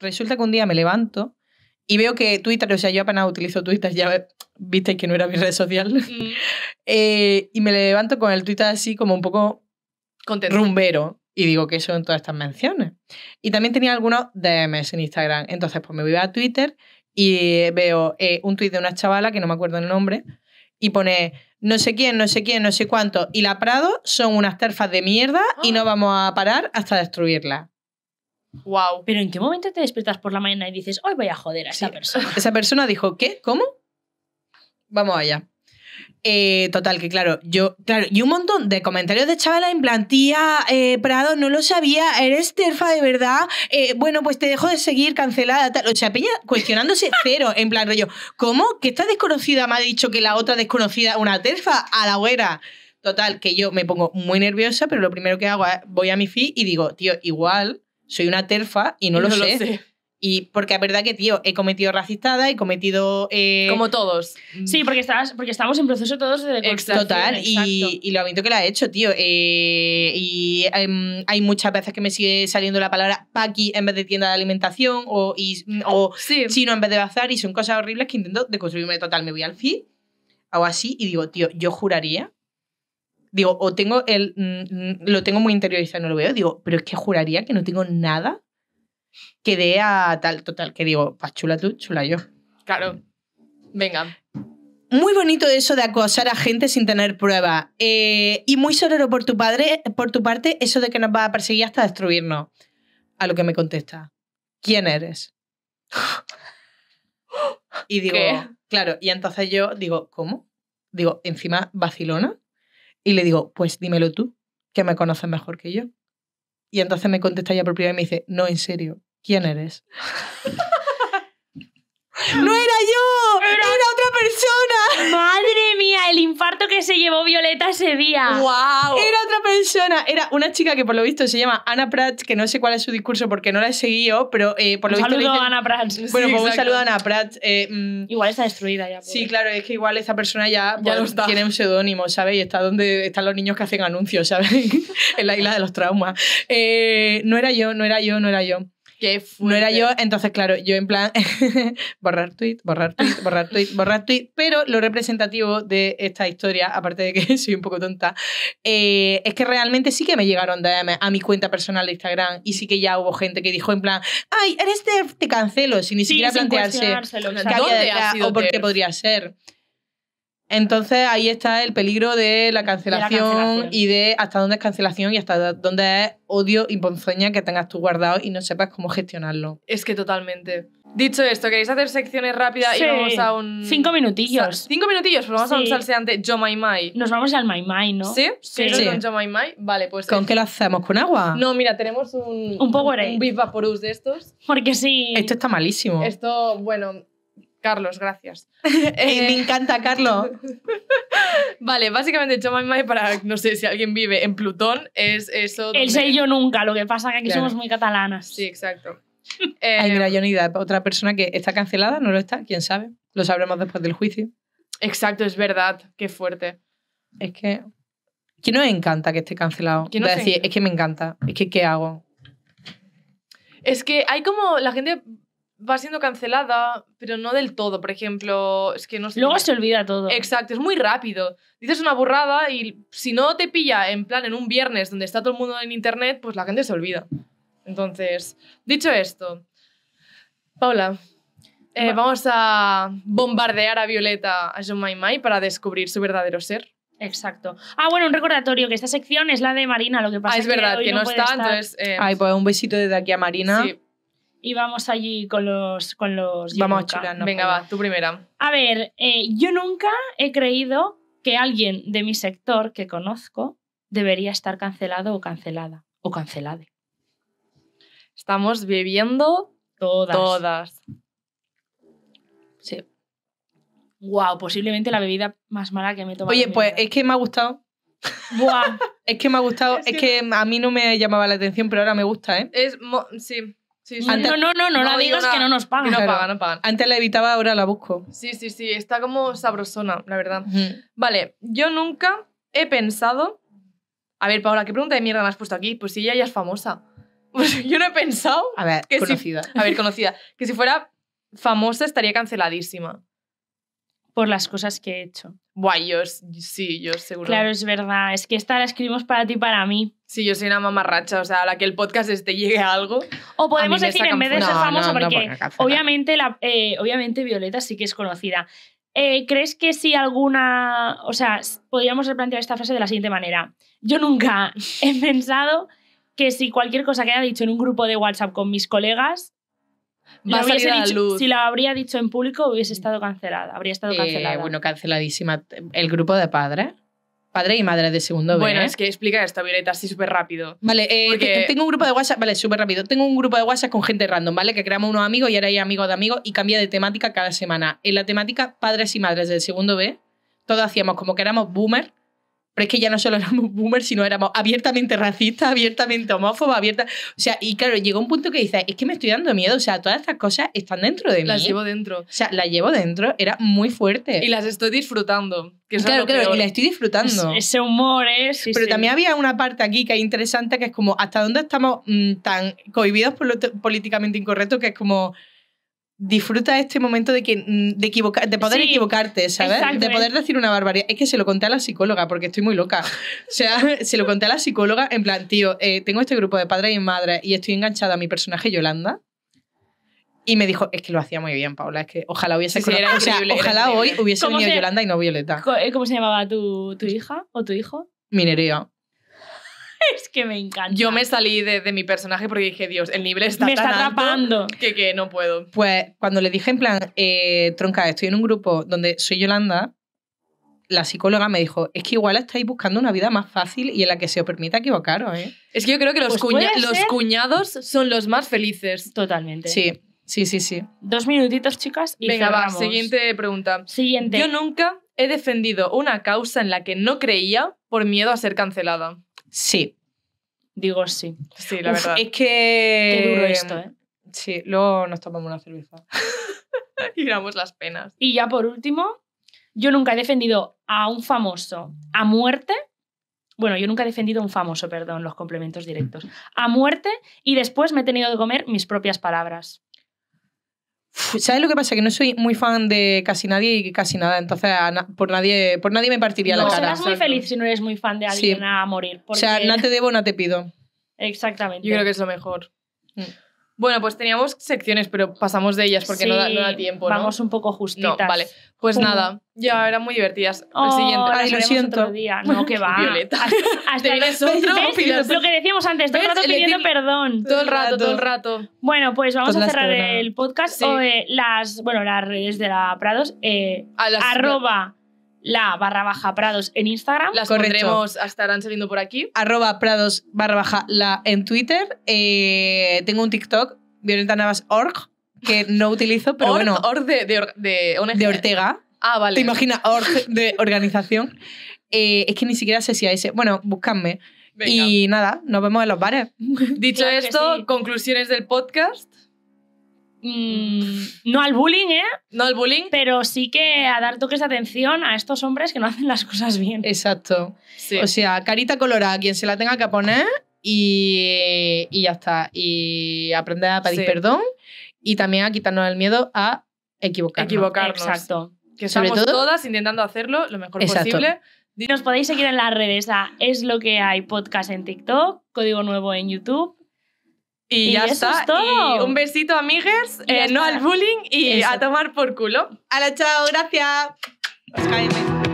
resulta que un día me levanto y veo que Twitter, o sea, yo apenas utilizo Twitter, ya visteis que no era mi red social, mm. eh, y me levanto con el Twitter así como un poco rumbero. Y digo que son todas estas menciones. Y también tenía algunos DMs en Instagram. Entonces, pues me voy a Twitter y veo eh, un tweet de una chavala, que no me acuerdo el nombre, y pone no sé quién, no sé quién, no sé cuánto, y la Prado son unas terfas de mierda y no ah. vamos a parar hasta destruirla. Wow. Pero ¿en qué momento te despiertas por la mañana y dices, hoy voy a joder a esa persona? Esa persona dijo, ¿qué? ¿Cómo? Vamos allá. Eh, total, que claro, yo, claro, y un montón de comentarios de chavala en plan, tía eh, Prado, no lo sabía, eres terfa de verdad, eh, bueno, pues te dejo de seguir, cancelada, tal. O sea, Peña cuestionándose cero, en plan, yo, ¿cómo? Que esta desconocida me ha dicho que la otra desconocida una terfa a la hoguera. Total, que yo me pongo muy nerviosa, pero lo primero que hago es voy a mi feed y digo, tío, igual soy una terfa y no, lo, sé. Y porque es verdad que, tío, he cometido racistada, he cometido... Eh, Como todos. Sí, porque, estás, porque estamos en proceso todos de deconstrucción. Total, y, y, lo bonito que la he hecho, tío. Eh, y hay muchas veces que me sigue saliendo la palabra paqui en vez de tienda de alimentación o, o chino en vez de bazar y son cosas horribles que intento deconstruirme total. Me voy al fi o así y digo, tío, yo juraría digo, o tengo el, mm, mm, lo tengo muy interiorizado y no lo veo, digo, pero es que juraría que no tengo nada que dé a tal, total, que digo, pa chula tú, chula yo. Claro. Venga. Muy bonito eso de acosar a gente sin tener prueba. Eh, y muy sororo por tu padre, por tu parte, eso de que nos va a perseguir hasta destruirnos. A lo que me contesta. ¿Quién eres? Y digo, claro, y entonces yo digo, ¿cómo? Digo, encima, vacilona. Y le digo, pues dímelo tú, que me conoces mejor que yo. Y entonces me contesta ella por primera vez y me dice, no, en serio, ¿quién eres? ¡No era yo! Era... otra persona! ¡Madre mía! El infarto que se llevó Violeta ese día. ¡Wow! era una chica que por lo visto se llama Ana Pratt, que no sé cuál es su discurso porque no la he seguido, pero eh, por lo visto. a Ana Pratt. Bueno, como pues un saludo a Ana Pratt. Eh, mm, igual está destruida ya. Sí, claro, es que igual esa persona ya, pues, tiene un seudónimo, ¿sabes? Y está donde están los niños que hacen anuncios, ¿sabes? en la isla de los traumas. Eh, no era yo, no era yo, no era yo no era yo, entonces claro, yo en plan borrar tweet, borrar tweet, borrar tweet, borrar tweet, pero lo representativo de esta historia, aparte de que soy un poco tonta, eh, es que realmente sí que me llegaron DM a mi cuenta personal de Instagram y sí que ya hubo gente que dijo en plan, ay, eres de, te cancelo, sin ni siquiera plantearse que había, o por qué podría ser. Entonces ahí está el peligro de la, cancelación y de hasta dónde es cancelación y hasta dónde es odio y ponzoña que tengas tú guardado y no sepas cómo gestionarlo. Es que totalmente. Dicho esto, ¿queréis hacer secciones rápidas y vamos a un. Cinco minutillos. cinco minutillos, pues vamos a un salseante Yo my Mai. Nos vamos al my Mai, ¿no? ¿Sí? Sí. Con Mai Vale, pues. ¿Con qué lo hacemos? ¿Con agua? No, mira, tenemos un. Un Powerade. Un de estos. Porque sí. Esto está malísimo. Esto, bueno, Carlos, gracias. Eh, me encanta, Carlos. vale, básicamente Chamamai, para, no sé, si alguien vive en Plutón, es eso... El sello nunca, lo que pasa que aquí somos muy catalanas. Sí, exacto. Hay Ay, eh, mira, para otra persona que está cancelada, no lo está, quién sabe. Lo sabremos después del juicio. Exacto, es verdad, qué fuerte. Es que... ¿Quién nos encanta que esté cancelado? es que me encanta, es que ¿qué hago? Es que hay como la gente va siendo cancelada, pero no del todo, por ejemplo, es que no sé. Luego se olvida todo. Exacto, es muy rápido. Dices una burrada y si no te pilla en plan en un viernes donde está todo el mundo en internet, pues la gente se olvida. Entonces, dicho esto, Paula, eh, vamos a bombardear a Violeta a John Mai para descubrir su verdadero ser. Exacto. Ah, bueno, un recordatorio, que esta sección es la de Marina, lo que pasa ah, es que verdad, que, que no, está, entonces... Eh, Ay, pues un besito desde aquí a Marina. Sí y vamos allí con los... Con los vamos a Venga, va, tú primera. A ver, eh, yo nunca he creído que alguien de mi sector que conozco debería estar cancelado o cancelada o cancelade. Estamos viviendo todas. Todas. Sí. Wow, posiblemente la bebida más mala que me he tomado. Oye, pues es que me ha gustado. Buah. es que me ha gustado. es, es, que... a mí no me llamaba la atención, pero ahora me gusta, ¿eh? Es sí no, no, no, no, la digas que no nos pagan. no pagan, no pagan. Antes la evitaba, ahora la busco. Sí, sí, sí, está como sabrosona, la verdad. Vale, yo nunca he pensado... A ver, Paola, ¿qué pregunta de mierda me has puesto aquí? Pues si ella ya es famosa. Pues yo no he pensado... A ver, conocida. A ver, conocida. Que si fuera famosa estaría canceladísima. Por las cosas que he hecho. Guay, yo sí, yo seguro. Claro, es verdad. Es que esta la escribimos para ti, para mí. Sí, yo soy una mamarracha, o sea, a la que el podcast este llegue a algo. O podemos decir, en vez de ser famoso, porque, obviamente, la, eh, obviamente Violeta sí que es conocida. Eh, ¿Crees que si alguna. O sea, podríamos replantear esta frase de la siguiente manera? Yo nunca he pensado que si cualquier cosa que haya dicho en un grupo de WhatsApp con mis colegas. Va lo a luz. Si la habría dicho en público, hubiese estado cancelada. Habría estado eh, cancelada. bueno, canceladísima. El grupo de padres Padres y Madres de segundo B. Bueno, ¿eh? es que explica esto, Violeta, así súper rápido. Vale, eh, Porque... tengo un grupo de WhatsApp, vale, súper rápido. Tengo un grupo de WhatsApp con gente random, ¿vale? Que creamos unos amigos y ahora hay amigos de amigos y cambia de temática cada semana. En la temática padres y madres del segundo B, todos hacíamos como que éramos boomers pero es que ya no solo éramos boomers, sino éramos abiertamente racistas, abiertamente homófobos, abierta. O sea, y claro, llegó un punto que dices, es que me estoy dando miedo. O sea, todas estas cosas están dentro de mí. Las llevo dentro. O sea, las llevo dentro. Era muy fuerte. Y las estoy disfrutando. claro, claro, y las estoy disfrutando. ese humor es. Eh, Pero también había una parte aquí que es interesante, que es como, ¿hasta dónde estamos mm, tan cohibidos por lo políticamente incorrecto? Que es como disfruta este momento de, que, mm, de, equivocar, de poder equivocarte, ¿sabes? De eh. poder decir una barbaridad. Es que se lo conté a la psicóloga, porque estoy muy loca. O sea, se lo conté a la psicóloga en plan, tío, eh, tengo este grupo de padres y madres y estoy enganchada a mi personaje Yolanda. Y me dijo, es que lo hacía muy bien, Paula, es que ojalá hubiese ojalá hoy hubiese venido Yolanda y no Violeta. Eh, ¿Cómo se llamaba tu, tu hija o tu hijo? Minería. es que me encanta. Yo me salí de, mi personaje porque dije, Dios, el nivel está me está alto Que, que, no puedo. Pues cuando le dije en plan, eh, tronca, estoy en un grupo donde soy Yolanda, la psicóloga me dijo, es que igual estáis buscando una vida más fácil y en la que se os permita equivocaros, ¿eh? Es que yo creo que los, pues cuñados son los más felices. Totalmente. Sí, sí, sí, sí. Dos minutitos, chicas, y Venga, siguiente pregunta. Siguiente. Yo nunca he defendido una causa en la que no creía por miedo a ser cancelada. Sí. Digo sí. Sí, la verdad. Es que. Qué duro em, esto, ¿eh? Sí, luego nos tomamos una cerveza. y damos las penas. Y ya por último, yo nunca he defendido a un famoso a muerte. Bueno, yo nunca he defendido a un famoso, perdón, los complementos directos. A muerte y después me he tenido que comer mis propias palabras. ¿Sabes lo que pasa? Que no soy muy fan de casi nadie y casi nada. Entonces, por, nadie, por nadie me partiría la cara. serás muy feliz si no eres muy fan de alguien a morir. O sea, no te debo, no te pido. Exactamente. Yo creo que es lo mejor. Mm. Bueno, pues teníamos secciones, pero pasamos de ellas porque no, da, tiempo. ¿no? Vamos un poco justitas. No, vale. Pues nada, ya eran muy divertidas. el oh, siguiente. Ay, lo siento. Otro día. No, que va. Violeta. Hasta, el otro, Lo que decíamos antes, todo el rato pidiendo perdón. Todo el rato, todo el rato. Bueno, pues vamos a cerrar el podcast. O, eh, las, bueno, las redes de la Prados. Eh, arroba la barra baja Prados en Instagram. Las correremos ah, estarán saliendo por aquí. Arroba Prados barra baja la en Twitter. Eh, tengo un TikTok, Violeta Navas org, que no utilizo, pero bueno. Org de, de, Ortega. Ah, vale. ¿Te imaginas org de organización? Eh, es que ni siquiera sé si hay ese. Bueno, búscanme Y nada, nos vemos en los bares. Dicho esto, conclusiones del podcast. Mm, no al bullying, ¿eh? No al bullying. Pero sí que a dar toques de atención a estos hombres que no hacen las cosas bien. Exacto. O sea, carita colorada, quien se la tenga que poner y, ya está. Y aprender a pedir perdón y también a quitarnos el miedo a equivocarnos. Equivocarnos. Exacto. Que Sobre todo, todas intentando hacerlo lo mejor posible. Nos podéis seguir en las redes a Es lo que hay podcast en TikTok, código nuevo en YouTube y, ya está. Y un besito, amigues. Eh, no al bullying y a tomar por culo. a la chao! ¡Gracias! Pues